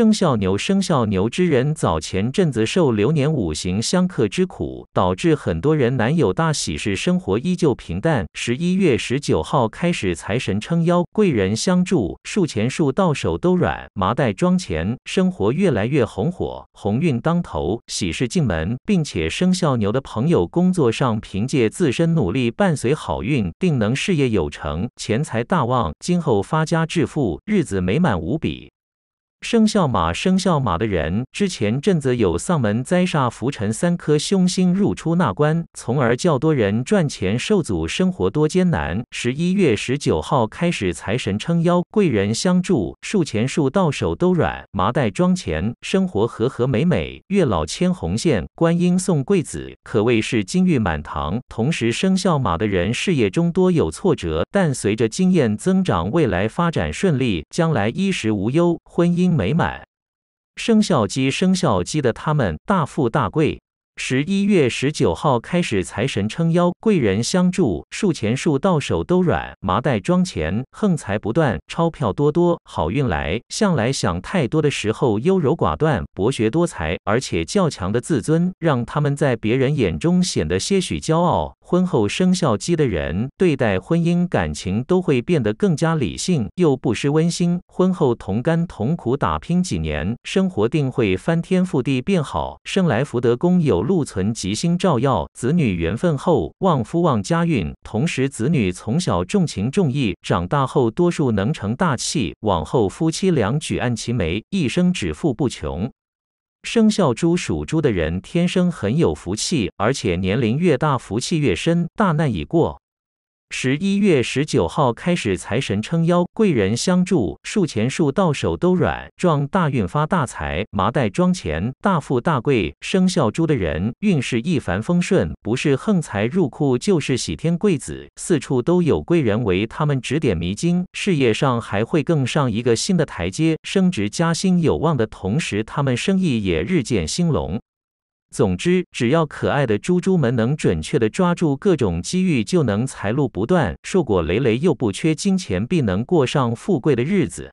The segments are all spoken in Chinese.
生肖牛，生肖牛之人早前阵子受流年五行相克之苦，导致很多人难有大喜事，生活依旧平淡。十一月十九号开始，财神撑腰，贵人相助，数钱数到手都软，麻袋装钱，生活越来越红火，鸿运当头，喜事进门，并且生肖牛的朋友工作上凭借自身努力，伴随好运，定能事业有成，钱财大旺，今后发家致富，日子美满无比。生肖马，生肖马的人之前阵子有丧门、灾煞、浮尘三颗凶星入出纳关，从而较多人赚钱受阻，生活多艰难。十一月十九号开始，财神撑腰，贵人相助，数钱数到手都软，麻袋装钱，生活和和美美。月老牵红线，观音送贵子，可谓是金玉满堂。同时，生肖马的人事业中多有挫折，但随着经验增长，未来发展顺利，将来衣食无忧，婚姻。美满，生肖鸡，生肖鸡的他们大富大贵。十一月十九号开始，财神撑腰，贵人相助，数钱数到手都软，麻袋装钱，横财不断，钞票多多，好运来。向来想太多的时候优柔寡断，博学多才，而且较强的自尊，让他们在别人眼中显得些许骄傲。婚后生肖鸡的人对待婚姻感情都会变得更加理性，又不失温馨。婚后同甘同苦打拼几年，生活定会翻天覆地变好。生来福德宫有。禄存吉星照耀子女缘分厚，旺夫旺家运。同时，子女从小重情重义，长大后多数能成大器。往后夫妻俩举案齐眉，一生只富不穷。生肖猪属猪的人天生很有福气，而且年龄越大福气越深。大难已过。十一月十九号开始，财神撑腰，贵人相助，数钱数到手都软，撞大运发大财，麻袋装钱，大富大贵。生肖猪的人运势一帆风顺，不是横财入库，就是喜天贵子，四处都有贵人为他们指点迷津，事业上还会更上一个新的台阶，升职加薪有望的同时，他们生意也日渐兴隆。总之，只要可爱的猪猪们能准确地抓住各种机遇，就能财路不断、硕果累累，又不缺金钱，必能过上富贵的日子。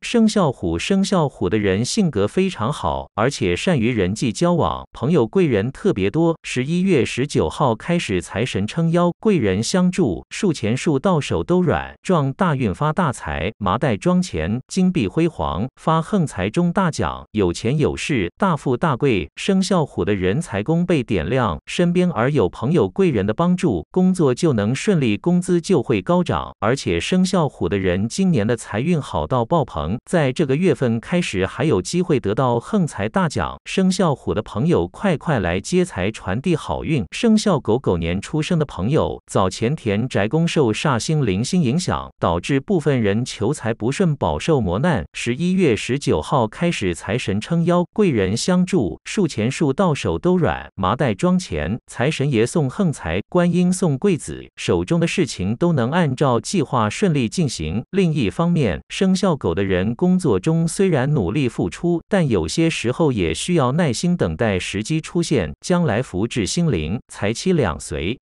生肖虎，生肖虎的人性格非常好，而且善于人际交往，朋友贵人特别多。十一月十九号开始，财神撑腰，贵人相助，数钱数到手都软，撞大运发大财，麻袋装钱，金碧辉煌，发横财中大奖，有钱有势，大富大贵。生肖虎的人财功被点亮，身边而有朋友贵人的帮助，工作就能顺利，工资就会高涨。而且生肖虎的人今年的财运好到爆棚。在这个月份开始还有机会得到横财大奖，生肖虎的朋友快快来接财，传递好运。生肖狗狗年出生的朋友，早前田宅宫受煞星、灵星影响，导致部分人求财不顺，饱受磨难。十一月十九号开始，财神撑腰，贵人相助，数钱数到手都软，麻袋装钱，财神爷送横财，观音送贵子，手中的事情都能按照计划顺利进行。另一方面，生肖狗的人。人工作中虽然努力付出，但有些时候也需要耐心等待时机出现。将来福至心灵，财气两随。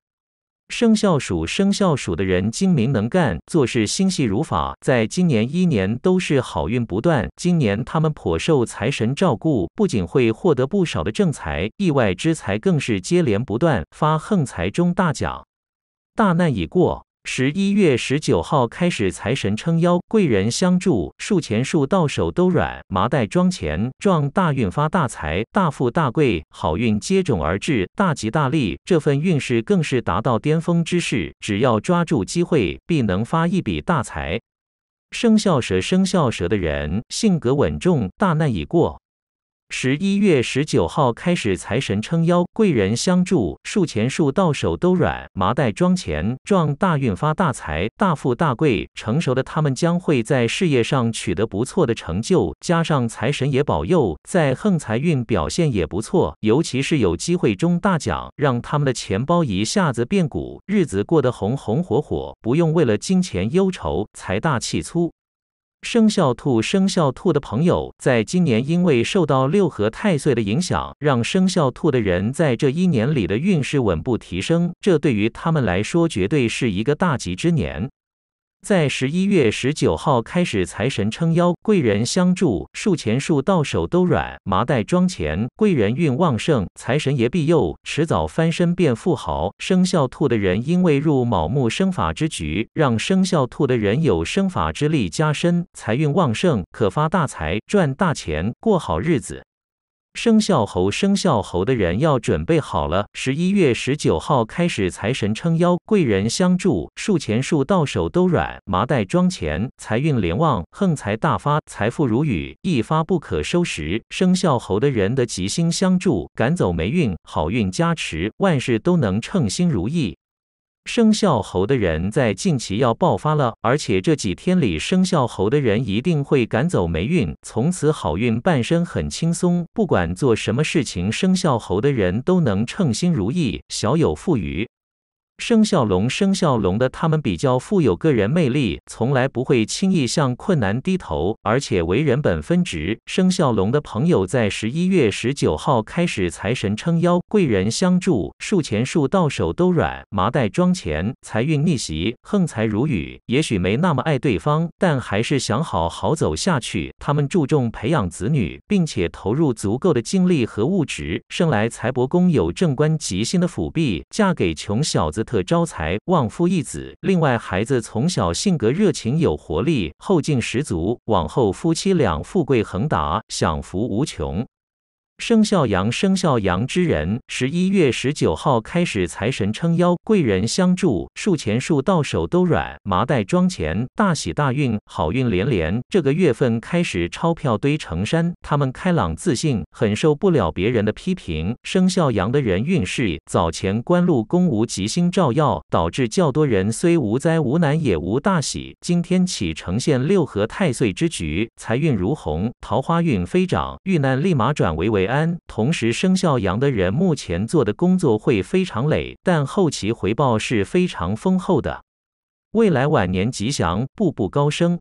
生肖鼠，生肖鼠的人精明能干，做事心细如法，在今年一年都是好运不断。今年他们颇受财神照顾，不仅会获得不少的正财，意外之财更是接连不断，发横财中大奖。大难已过。十一月十九号开始，财神撑腰，贵人相助，数钱数到手都软，麻袋装钱，撞大运发大财，大富大贵，好运接踵而至，大吉大利。这份运势更是达到巅峰之势，只要抓住机会，必能发一笔大财。生肖蛇，生肖蛇的人性格稳重，大难已过。十一月十九号开始，财神撑腰，贵人相助，数钱数到手都软，麻袋装钱，撞大运发大财，大富大贵。成熟的他们将会在事业上取得不错的成就，加上财神也保佑，在横财运表现也不错，尤其是有机会中大奖，让他们的钱包一下子变鼓，日子过得红红火火，不用为了金钱忧愁，财大气粗。生肖兔，生肖兔的朋友，在今年因为受到六合太岁的影响，让生肖兔的人在这一年里的运势稳步提升。这对于他们来说，绝对是一个大吉之年。在十一月十九号开始，财神撑腰，贵人相助，数钱数到手都软，麻袋装钱，贵人运旺盛，财神爷庇佑，迟早翻身变富豪。生肖兔的人因为入卯木生法之局，让生肖兔的人有生法之力加身，财运旺盛，可发大财，赚大钱，过好日子。生肖猴，生肖猴的人要准备好了。十一月十九号开始，财神撑腰，贵人相助，数钱数到手都软，麻袋装钱，财运连旺，横财大发，财富如雨，一发不可收拾。生肖猴的人的吉星相助，赶走霉运，好运加持，万事都能称心如意。生肖猴的人在近期要爆发了，而且这几天里，生肖猴的人一定会赶走霉运，从此好运半生很轻松。不管做什么事情，生肖猴的人都能称心如意，小有富裕。生肖龙，生肖龙的他们比较富有个人魅力，从来不会轻易向困难低头，而且为人本分、直。生肖龙的朋友在十一月十九号开始，财神撑腰，贵人相助，数钱数到手都软，麻袋装钱，财运逆袭，横财如雨。也许没那么爱对方，但还是想好好走下去。他们注重培养子女，并且投入足够的精力和物质。生来财帛宫有正官吉星的辅弼，嫁给穷小子。特招财旺夫益子，另外孩子从小性格热情有活力，后劲十足，往后夫妻俩富贵恒达，享福无穷。生肖羊，生肖羊之人，十一月十九号开始，财神撑腰，贵人相助，数钱数到手都软，麻袋装钱，大喜大运，好运连连。这个月份开始，钞票堆成山。他们开朗自信，很受不了别人的批评。生肖羊的人运势早前官禄宫无吉星照耀，导致较多人虽无灾无难也无大喜。今天起呈现六合太岁之局，财运如虹，桃花运飞涨，遇难立马转为为。安。同时，生肖羊的人目前做的工作会非常累，但后期回报是非常丰厚的。未来晚年吉祥，步步高升。